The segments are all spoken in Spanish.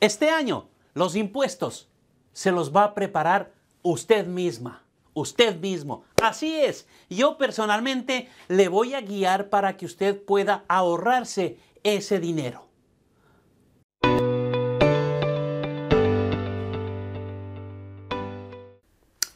Este año los impuestos se los va a preparar usted misma, usted mismo. Así es, yo personalmente le voy a guiar para que usted pueda ahorrarse ese dinero.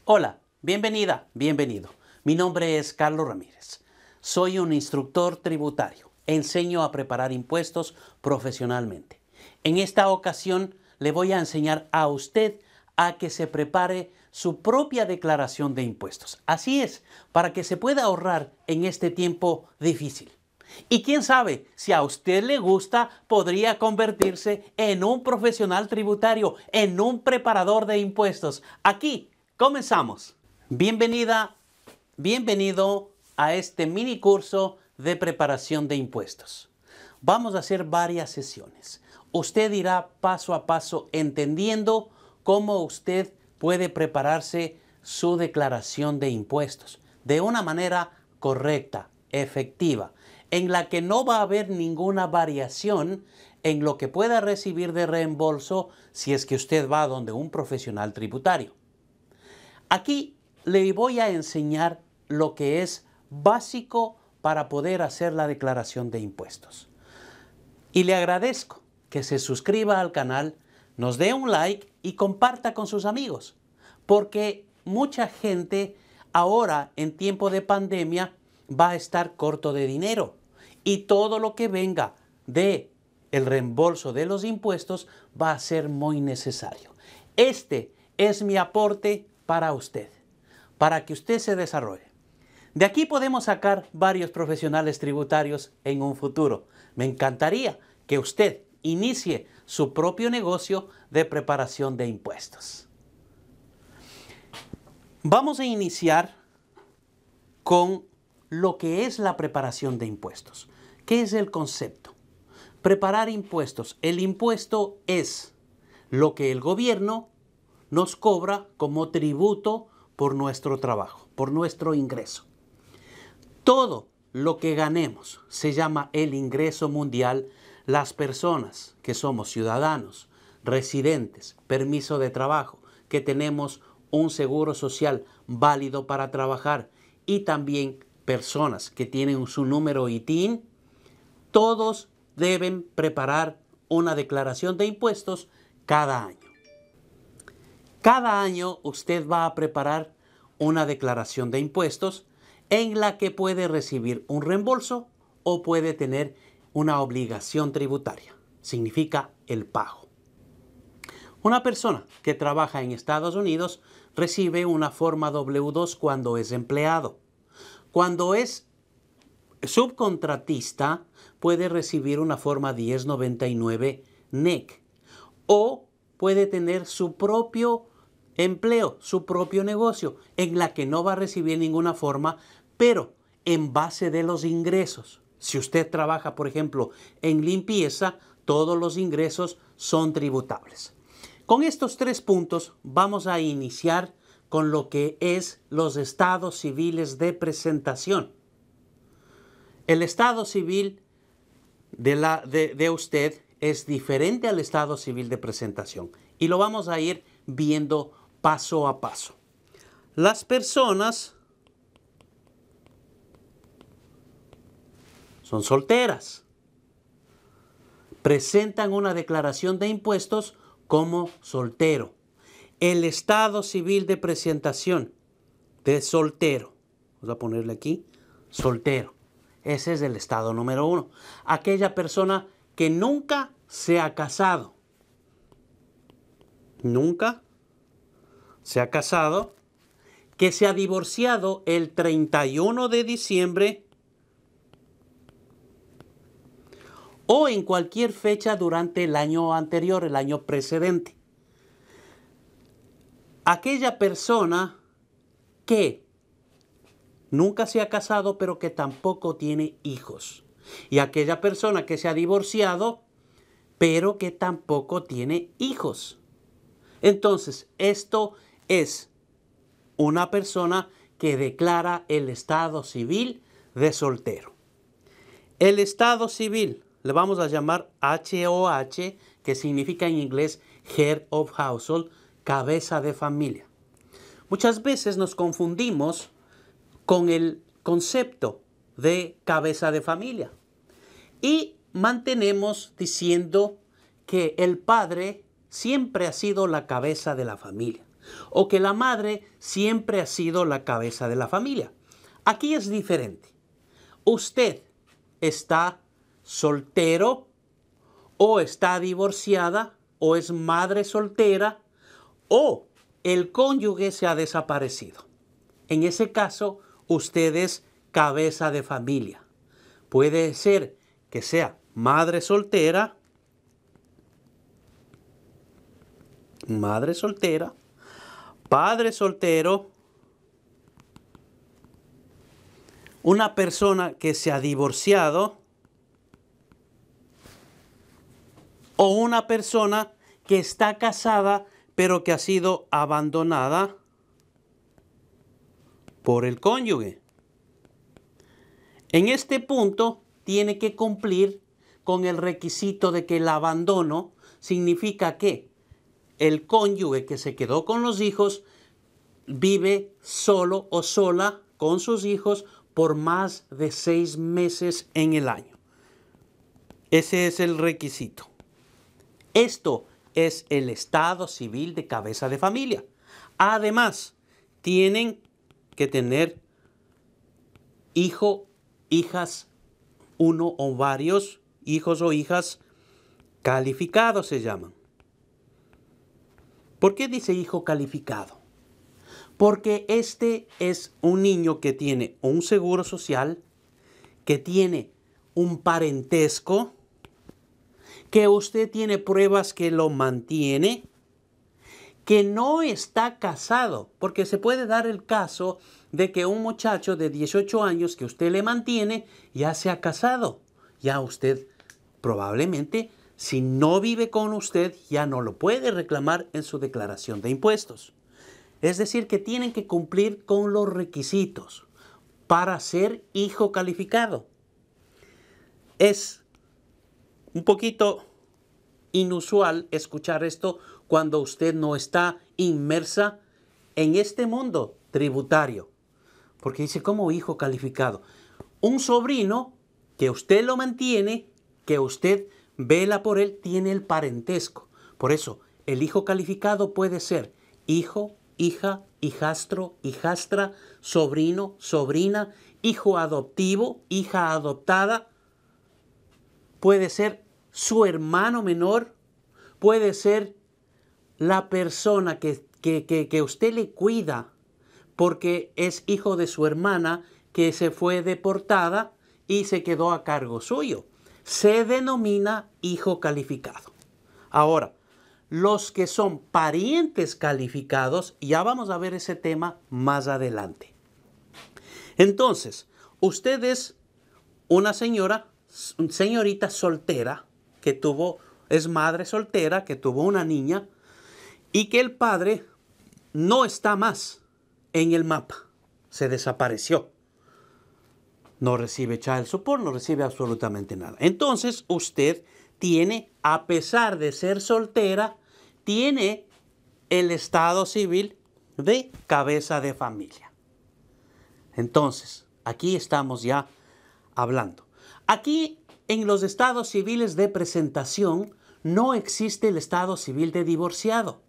Hola, bienvenida, bienvenido. Mi nombre es Carlos Ramírez. Soy un instructor tributario. Enseño a preparar impuestos profesionalmente. En esta ocasión le voy a enseñar a usted a que se prepare su propia declaración de impuestos. Así es, para que se pueda ahorrar en este tiempo difícil. Y quién sabe, si a usted le gusta, podría convertirse en un profesional tributario, en un preparador de impuestos. Aquí, comenzamos. Bienvenida, bienvenido a este mini curso de preparación de impuestos. Vamos a hacer varias sesiones usted irá paso a paso entendiendo cómo usted puede prepararse su declaración de impuestos de una manera correcta, efectiva, en la que no va a haber ninguna variación en lo que pueda recibir de reembolso si es que usted va donde un profesional tributario. Aquí le voy a enseñar lo que es básico para poder hacer la declaración de impuestos. Y le agradezco que se suscriba al canal, nos dé un like y comparta con sus amigos, porque mucha gente ahora en tiempo de pandemia va a estar corto de dinero y todo lo que venga de el reembolso de los impuestos va a ser muy necesario. Este es mi aporte para usted, para que usted se desarrolle. De aquí podemos sacar varios profesionales tributarios en un futuro. Me encantaría que usted inicie su propio negocio de preparación de impuestos. Vamos a iniciar con lo que es la preparación de impuestos. ¿Qué es el concepto? Preparar impuestos. El impuesto es lo que el gobierno nos cobra como tributo por nuestro trabajo, por nuestro ingreso. Todo lo que ganemos se llama el ingreso mundial las personas que somos ciudadanos, residentes, permiso de trabajo, que tenemos un seguro social válido para trabajar y también personas que tienen su número ITIN, todos deben preparar una declaración de impuestos cada año. Cada año usted va a preparar una declaración de impuestos en la que puede recibir un reembolso o puede tener una obligación tributaria, significa el pago. Una persona que trabaja en Estados Unidos recibe una forma W2 cuando es empleado. Cuando es subcontratista, puede recibir una forma 1099 NEC e o puede tener su propio empleo, su propio negocio, en la que no va a recibir ninguna forma, pero en base de los ingresos. Si usted trabaja, por ejemplo, en limpieza, todos los ingresos son tributables. Con estos tres puntos vamos a iniciar con lo que es los estados civiles de presentación. El estado civil de, la, de, de usted es diferente al estado civil de presentación y lo vamos a ir viendo paso a paso. Las personas son solteras. Presentan una declaración de impuestos como soltero. El estado civil de presentación de soltero. Vamos a ponerle aquí, soltero. Ese es el estado número uno. Aquella persona que nunca se ha casado. Nunca se ha casado. Que se ha divorciado el 31 de diciembre o en cualquier fecha durante el año anterior, el año precedente. Aquella persona que nunca se ha casado pero que tampoco tiene hijos. Y aquella persona que se ha divorciado pero que tampoco tiene hijos. Entonces, esto es una persona que declara el estado civil de soltero. El estado civil le vamos a llamar HOH, que significa en inglés Head of Household, cabeza de familia. Muchas veces nos confundimos con el concepto de cabeza de familia y mantenemos diciendo que el padre siempre ha sido la cabeza de la familia o que la madre siempre ha sido la cabeza de la familia. Aquí es diferente. Usted está soltero o está divorciada o es madre soltera o el cónyuge se ha desaparecido. En ese caso, usted es cabeza de familia. Puede ser que sea madre soltera, madre soltera, padre soltero, una persona que se ha divorciado, o una persona que está casada pero que ha sido abandonada por el cónyuge. En este punto tiene que cumplir con el requisito de que el abandono significa que el cónyuge que se quedó con los hijos vive solo o sola con sus hijos por más de seis meses en el año. Ese es el requisito. Esto es el estado civil de cabeza de familia. Además, tienen que tener hijo, hijas, uno o varios hijos o hijas calificados se llaman. ¿Por qué dice hijo calificado? Porque este es un niño que tiene un seguro social, que tiene un parentesco, que usted tiene pruebas que lo mantiene, que no está casado, porque se puede dar el caso de que un muchacho de 18 años que usted le mantiene ya se ha casado. Ya usted probablemente, si no vive con usted, ya no lo puede reclamar en su declaración de impuestos. Es decir, que tienen que cumplir con los requisitos para ser hijo calificado. Es un poquito inusual escuchar esto cuando usted no está inmersa en este mundo tributario. Porque dice, como hijo calificado, un sobrino que usted lo mantiene, que usted vela por él, tiene el parentesco. Por eso, el hijo calificado puede ser hijo, hija, hijastro, hijastra, sobrino, sobrina, hijo adoptivo, hija adoptada. Puede ser su hermano menor puede ser la persona que, usted le cuida porque es hijo de su hermana que se fue deportada y se quedó a cargo suyo. Se denomina hijo calificado. Ahora, los que son parientes calificados, ya vamos a ver ese tema más adelante. Entonces, usted es una señora, señorita soltera, que tuvo, es madre soltera, que tuvo una niña y que el padre no está más en el mapa, se desapareció. No recibe child support, no recibe absolutamente nada. Entonces usted tiene, a pesar de ser soltera, tiene el estado civil de cabeza de familia. Entonces, aquí estamos ya hablando. Aquí en los estados civiles de presentación no existe el estado civil de divorciado,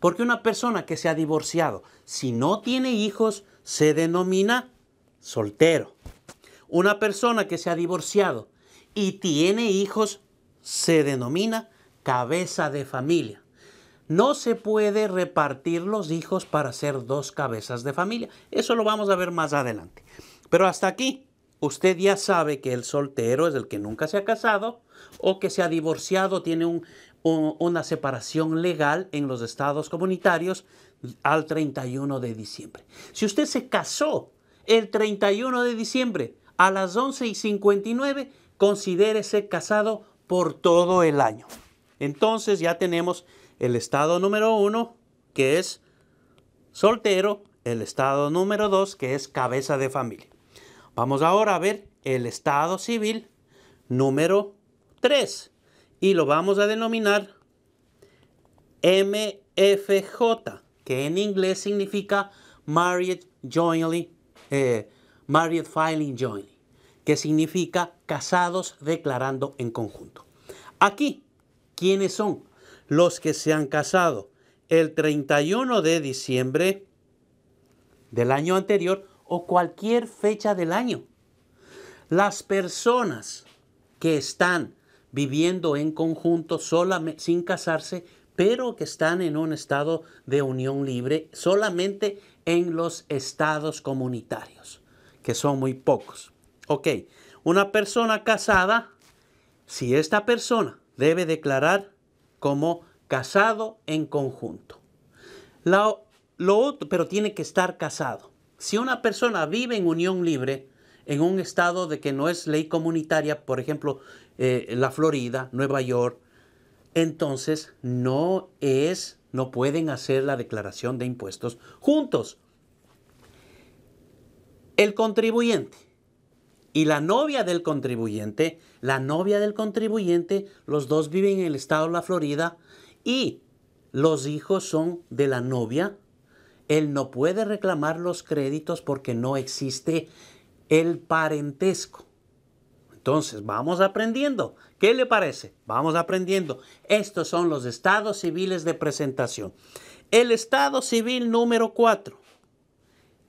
porque una persona que se ha divorciado, si no tiene hijos, se denomina soltero. Una persona que se ha divorciado y tiene hijos, se denomina cabeza de familia. No se puede repartir los hijos para ser dos cabezas de familia. Eso lo vamos a ver más adelante. Pero hasta aquí usted ya sabe que el soltero es el que nunca se ha casado o que se ha divorciado, tiene una separación legal en los estados comunitarios al 31 de diciembre. Si usted se casó el 31 de diciembre a las 11 y 59, considérese casado por todo el año. Entonces ya tenemos el estado número uno, que es soltero, el estado número dos, que es cabeza de familia. Vamos ahora a ver el estado civil número 3 y lo vamos a denominar MFJ, que en inglés significa Married Jointly, eh, Married Filing Jointly, que significa casados declarando en conjunto. Aquí, ¿quiénes son? Los que se han casado el 31 de diciembre del año anterior o cualquier fecha del año. Las personas que están viviendo en conjunto solamente, sin casarse, pero que están en un estado de unión libre solamente en los estados comunitarios, que son muy pocos. Ok, una persona casada, si esta persona debe declarar como casado en conjunto. lo otro, pero tiene que estar casado. Si una persona vive en unión libre, en un estado de que no es ley comunitaria, por ejemplo, eh, la Florida, Nueva York, entonces no es, no pueden hacer la declaración de impuestos juntos. El contribuyente y la novia del contribuyente, la novia del contribuyente, los dos viven en el estado de la Florida y los hijos son de la novia él no puede reclamar los créditos porque no existe el parentesco. Entonces, vamos aprendiendo. ¿Qué le parece? Vamos aprendiendo. Estos son los estados civiles de presentación. El estado civil número 4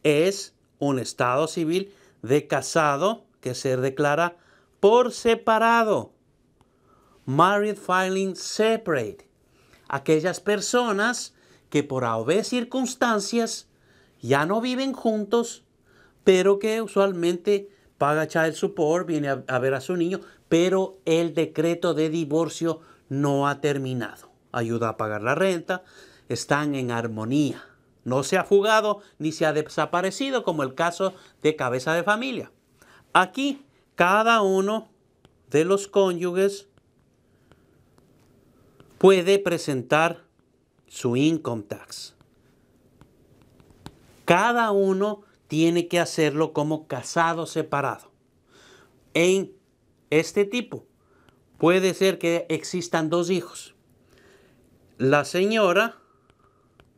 es un estado civil de casado que se declara por separado. Married filing separate. Aquellas personas que por A circunstancias ya no viven juntos, pero que usualmente paga child support, viene a ver a su niño, pero el decreto de divorcio no ha terminado. Ayuda a pagar la renta, están en armonía. No se ha fugado ni se ha desaparecido como el caso de cabeza de familia. Aquí cada uno de los cónyuges puede presentar su income tax. Cada uno tiene que hacerlo como casado separado. En este tipo puede ser que existan dos hijos. La señora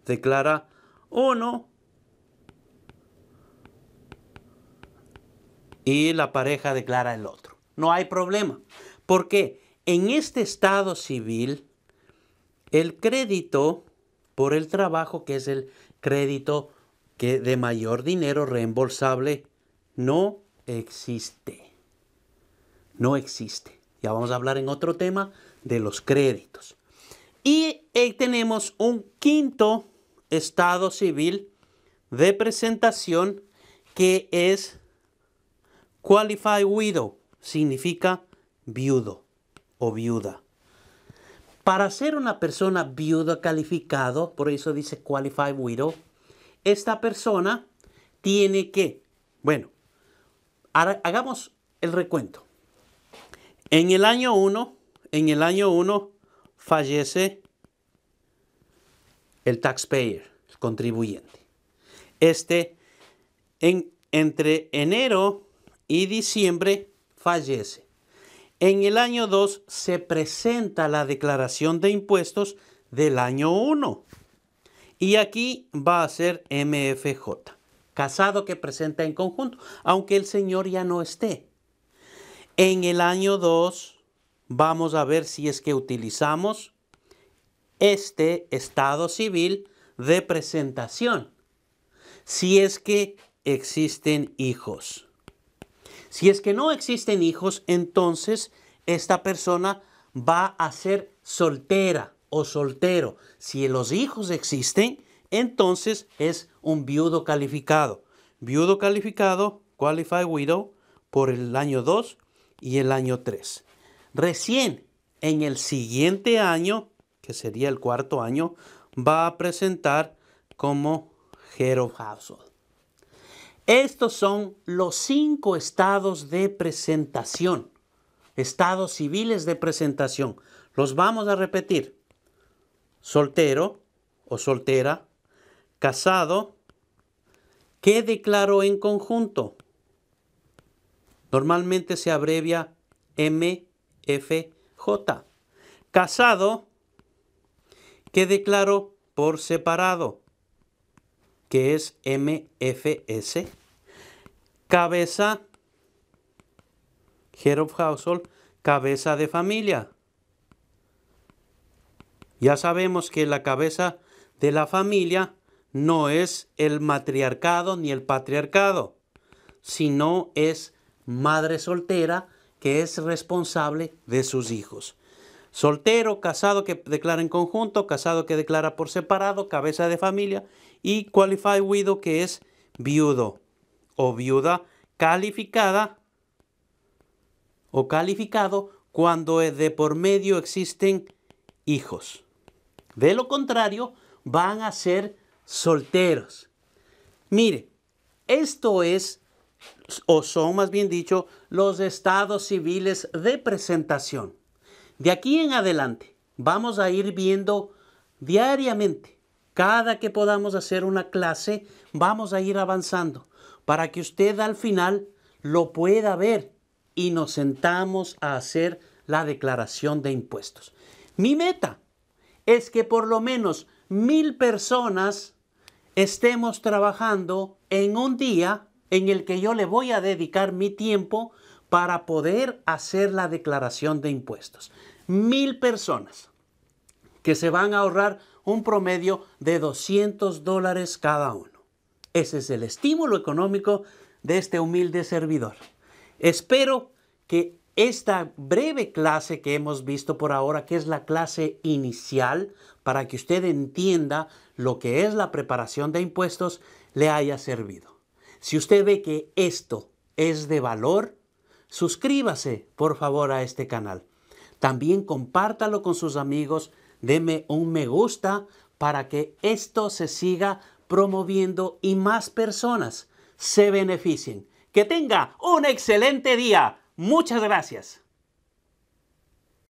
declara uno oh, y la pareja declara el otro. No hay problema. Porque en este estado civil el crédito por el trabajo, que es el crédito que de mayor dinero reembolsable, no existe. No existe. Ya vamos a hablar en otro tema de los créditos. Y eh, tenemos un quinto estado civil de presentación que es Qualified Widow, significa viudo o viuda. Para ser una persona viuda calificado, por eso dice qualified widow, esta persona tiene que, bueno, hagamos el recuento. En el año 1, en el año 1 fallece el taxpayer, el contribuyente. Este en, entre enero y diciembre fallece. En el año 2 se presenta la declaración de impuestos del año 1. Y aquí va a ser MFJ, casado que presenta en conjunto, aunque el señor ya no esté. En el año 2 vamos a ver si es que utilizamos este estado civil de presentación, si es que existen hijos. Si es que no existen hijos, entonces esta persona va a ser soltera o soltero. Si los hijos existen, entonces es un viudo calificado. Viudo calificado, qualified widow, por el año 2 y el año 3. Recién en el siguiente año, que sería el cuarto año, va a presentar como head of household. Estos son los cinco estados de presentación, estados civiles de presentación. Los vamos a repetir. Soltero o soltera, casado, que declaró en conjunto. Normalmente se abrevia MFJ. Casado, que declaró por separado que es MFS, cabeza, head of household, cabeza de familia. Ya sabemos que la cabeza de la familia no es el matriarcado ni el patriarcado, sino es madre soltera que es responsable de sus hijos. Soltero, casado que declara en conjunto, casado que declara por separado, cabeza de familia y qualified widow que es viudo o viuda calificada o calificado cuando de por medio existen hijos. De lo contrario, van a ser solteros. Mire, esto es, o son más bien dicho, los estados civiles de presentación. De aquí en adelante vamos a ir viendo diariamente cada que podamos hacer una clase, vamos a ir avanzando para que usted al final lo pueda ver y nos sentamos a hacer la declaración de impuestos. Mi meta es que por lo menos mil personas estemos trabajando en un día en el que yo le voy a dedicar mi tiempo para poder hacer la declaración de impuestos. Mil personas que se van a ahorrar un promedio de 200 dólares cada uno. Ese es el estímulo económico de este humilde servidor. Espero que esta breve clase que hemos visto por ahora, que es la clase inicial, para que usted entienda lo que es la preparación de impuestos, le haya servido. Si usted ve que esto es de valor, suscríbase por favor a este canal. También compártalo con sus amigos Deme un me gusta para que esto se siga promoviendo y más personas se beneficien. Que tenga un excelente día. Muchas gracias.